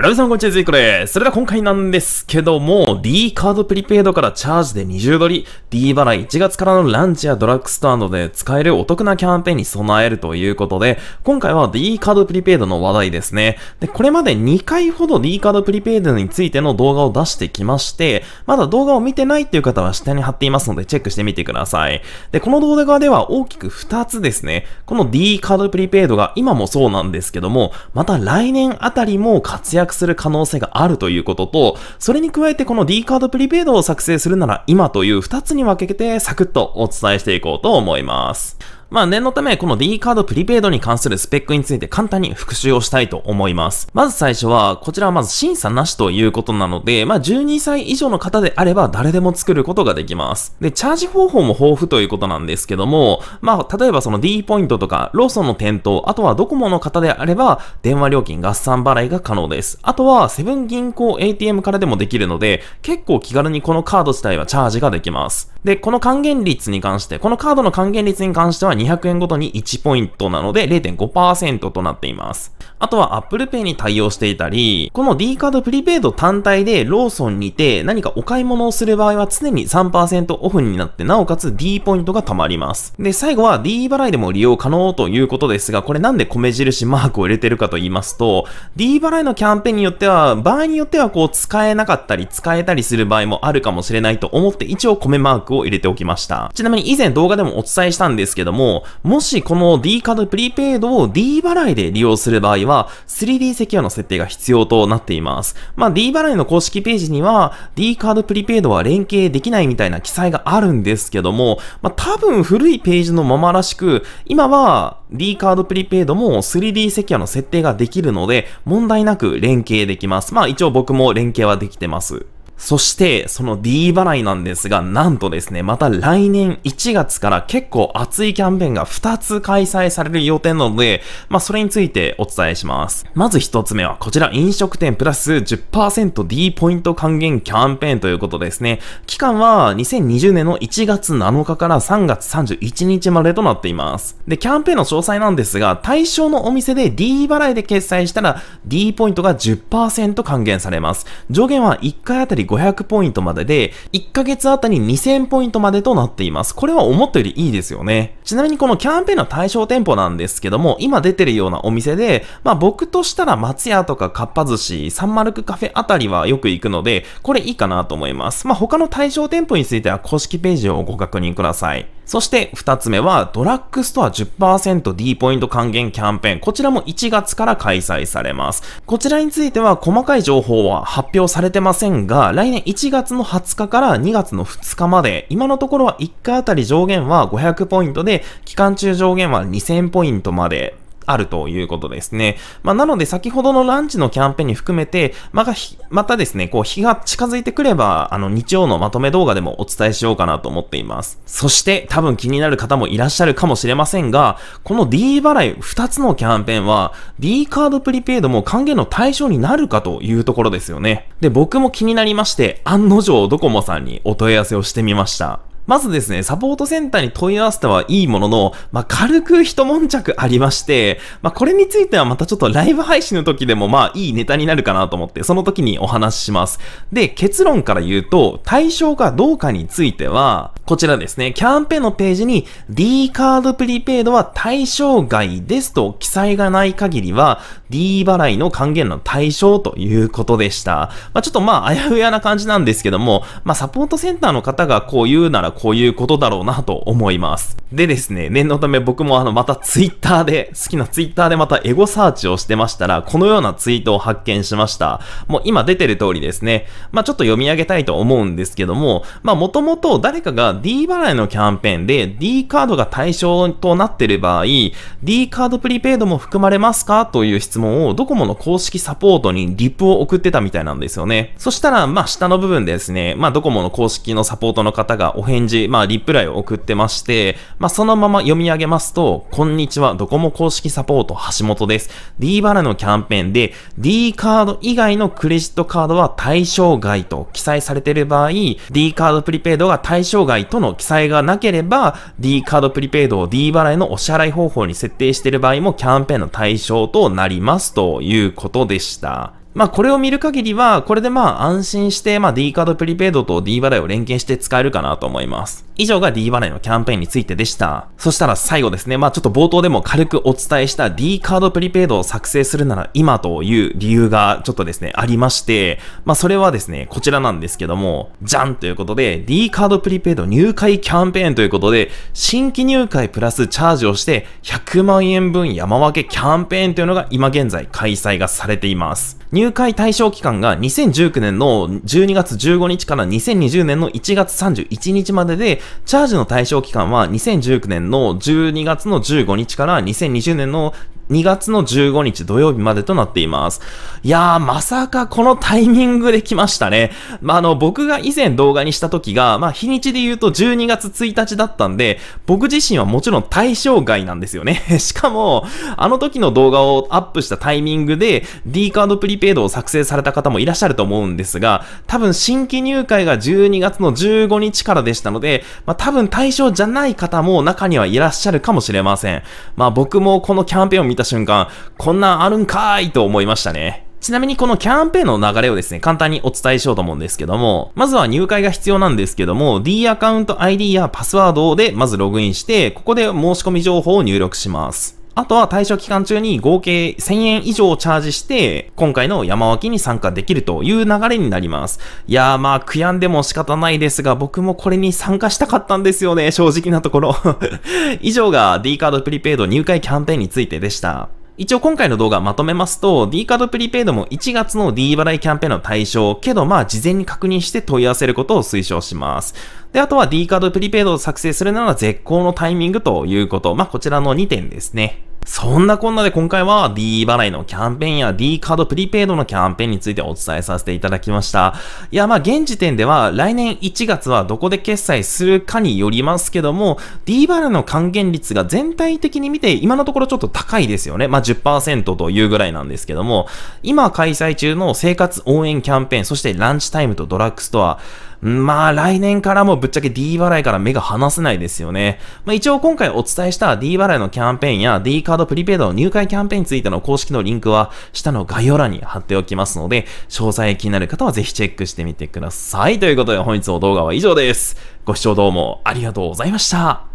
アラビさんこんにちは、ズイコです。それでは今回なんですけども、D カードプリペイドからチャージで20ドリ、D 払い1月からのランチやドラッグストアなどで使えるお得なキャンペーンに備えるということで、今回は D カードプリペイドの話題ですね。で、これまで2回ほど D カードプリペイドについての動画を出してきまして、まだ動画を見てないっていう方は下に貼っていますのでチェックしてみてください。で、この動画では大きく2つですね。この D カードプリペイドが今もそうなんですけども、また来年あたりも活躍する可能性があるということと、それに加えてこの D カードプリペイドを作成するなら今という2つに分けてサクッとお伝えしていこうと思います。まあ念のため、この D カードプリペイドに関するスペックについて簡単に復習をしたいと思います。まず最初は、こちらはまず審査なしということなので、まあ12歳以上の方であれば誰でも作ることができます。で、チャージ方法も豊富ということなんですけども、まあ例えばその D ポイントとか、ローソンの店頭、あとはドコモの方であれば、電話料金合算払いが可能です。あとは、セブン銀行 ATM からでもできるので、結構気軽にこのカード自体はチャージができます。で、この還元率に関して、このカードの還元率に関しては200円ごとに1ポイントなので0.5%となっています。あとは Apple Pay に対応していたり、この D カードプリペイド単体でローソンにて何かお買い物をする場合は常に3%オフになって、なおかつ D ポイントが貯まります。で、最後は D 払いでも利用可能ということですが、これなんで米印マークを入れてるかと言いますと、D 払いのキャンペーンによっては、場合によってはこう使えなかったり使えたりする場合もあるかもしれないと思って一応米マークを入れておきました。ちなみに以前動画でもお伝えしたんですけども、もしこの D カードプリペイドを D 払いで利用する場合はは 3D セキュアの設定が必要となっています。まあ、D 払いの公式ページには D カードプリペイドは連携できないみたいな記載があるんですけども、まあ、多分古いページのままらしく、今は D カードプリペイドも 3D セキュアの設定ができるので、問題なく連携できます。まあ一応僕も連携はできてます。そして、その D 払いなんですが、なんとですね、また来年1月から結構熱いキャンペーンが2つ開催される予定なので、まあ、それについてお伝えします。まず1つ目は、こちら飲食店プラス 10%D ポイント還元キャンペーンということですね。期間は2020年の1月7日から3月31日までとなっています。で、キャンペーンの詳細なんですが、対象のお店で D 払いで決済したら D ポイントが10%還元されます。上限は1回あたり5 0 0ポイントまでで、1ヶ月あたり2000ポイントまでとなっています。これは思ったよりいいですよね。ちなみにこのキャンペーンの対象店舗なんですけども、今出てるようなお店で、まあ僕としたら松屋とかかっぱ寿司、サンマルクカフェあたりはよく行くので、これいいかなと思います。まあ他の対象店舗については公式ページをご確認ください。そして2つ目は、ドラッグストア 10%D ポイント還元キャンペーン。こちらも1月から開催されます。こちらについては細かい情報は発表されてませんが、来年1月の20日から2月の2日まで、今のところは1回あたり上限は500ポイントで、期間中上限は2000ポイントまであるということですね。まあ、なので先ほどのランチのキャンペーンに含めて、また、またですね、こう日が近づいてくれば、あの日曜のまとめ動画でもお伝えしようかなと思っています。そして多分気になる方もいらっしゃるかもしれませんが、この D 払い2つのキャンペーンは D カードプリペイドも還元の対象になるかというところですよね。で、僕も気になりまして、案の定ドコモさんにお問い合わせをしてみました。まずですね、サポートセンターに問い合わせたはいいものの、まあ、軽く一悶着ありまして、まあ、これについてはまたちょっとライブ配信の時でもまあいいネタになるかなと思って、その時にお話しします。で、結論から言うと、対象かどうかについては、こちらですね、キャンペーンのページに D カードプリペイドは対象外ですと記載がない限りは、D 払いの還元の対象ということでした。まあ、ちょっとまあ、あやふやな感じなんですけども、まあ、サポートセンターの方がこう言うならこういうことだろうなと思います。でですね、念のため僕もあの、またツイッターで、好きなツイッターでまたエゴサーチをしてましたら、このようなツイートを発見しました。もう今出てる通りですね。まあちょっと読み上げたいと思うんですけども、まあもともと誰かが D 払いのキャンペーンで D カードが対象となってる場合、D カードプリペイドも含まれますかという質問をドコモの公式サポートにリプを送ってたみたいなんですよね。そしたら、まあ下の部分ですね、まあドコモの公式のサポートの方がお返事じ、まあ、リプライを送ってまして、まあ、そのまま読み上げますと、こんにちは、ドコモ公式サポート、橋本です。D バラのキャンペーンで、D カード以外のクレジットカードは対象外と記載されている場合、D カードプリペイドが対象外との記載がなければ、D カードプリペイドを D 払いのお支払い方法に設定している場合も、キャンペーンの対象となりますということでした。まあこれを見る限りは、これでまあ安心して、まあ D カードプリペイドと D 払いを連携して使えるかなと思います。以上が D 払いのキャンペーンについてでした。そしたら最後ですね、まあちょっと冒頭でも軽くお伝えした D カードプリペイドを作成するなら今という理由がちょっとですね、ありまして、まあそれはですね、こちらなんですけども、じゃんということで D カードプリペイド入会キャンペーンということで、新規入会プラスチャージをして100万円分山分けキャンペーンというのが今現在開催がされています。入会対象期間が2019年の12月15日から2020年の1月31日までで、チャージの対象期間は2019年の12月の15日から2020年の2月の15日土曜日までとなっています。いやー、まさかこのタイミングで来ましたね。まあ、あの、僕が以前動画にした時が、まあ、日にちで言うと12月1日だったんで、僕自身はもちろん対象外なんですよね。しかも、あの時の動画をアップしたタイミングで、D カードプリペイドを作成された方もいらっしゃると思うんですが、多分新規入会が12月の15日からでしたので、まあ、多分対象じゃない方も中にはいらっしゃるかもしれません。まあ、僕もこのキャンペーンを見た瞬間、こんなんあるんかーいと思いましたね。ちなみにこのキャンペーンの流れをですね、簡単にお伝えしようと思うんですけども、まずは入会が必要なんですけども、D アカウント ID やパスワードでまずログインして、ここで申し込み情報を入力します。あとは対象期間中に合計1000円以上チャージして、今回の山脇に参加できるという流れになります。いやーまあ悔やんでも仕方ないですが、僕もこれに参加したかったんですよね、正直なところ 以上が D カードプリペイド入会キャンペーンについてでした。一応今回の動画まとめますと、D カードプリペイドも1月の D 払いキャンペーンの対象、けどまあ事前に確認して問い合わせることを推奨します。で、あとは D カードプリペイドを作成するなら絶好のタイミングということ。まあこちらの2点ですね。そんなこんなで今回は D 払いのキャンペーンや D カードプリペイドのキャンペーンについてお伝えさせていただきました。いや、ま現時点では来年1月はどこで決済するかによりますけども、D 払いの還元率が全体的に見て今のところちょっと高いですよね。まあ10%というぐらいなんですけども、今開催中の生活応援キャンペーン、そしてランチタイムとドラッグストア、まあ来年からもぶっちゃけ D 払いから目が離せないですよね。まあ一応今回お伝えした D 払いのキャンペーンや D カードプリペイドの入会キャンペーンについての公式のリンクは下の概要欄に貼っておきますので、詳細気になる方はぜひチェックしてみてください。ということで本日の動画は以上です。ご視聴どうもありがとうございました。